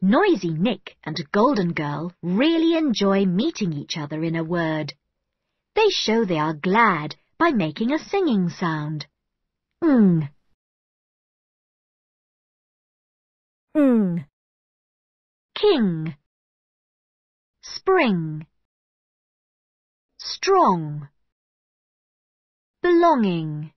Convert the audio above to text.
Noisy Nick and Golden Girl really enjoy meeting each other in a word. They show they are glad by making a singing sound. Ng. Ng. King. Spring. Strong. Belonging.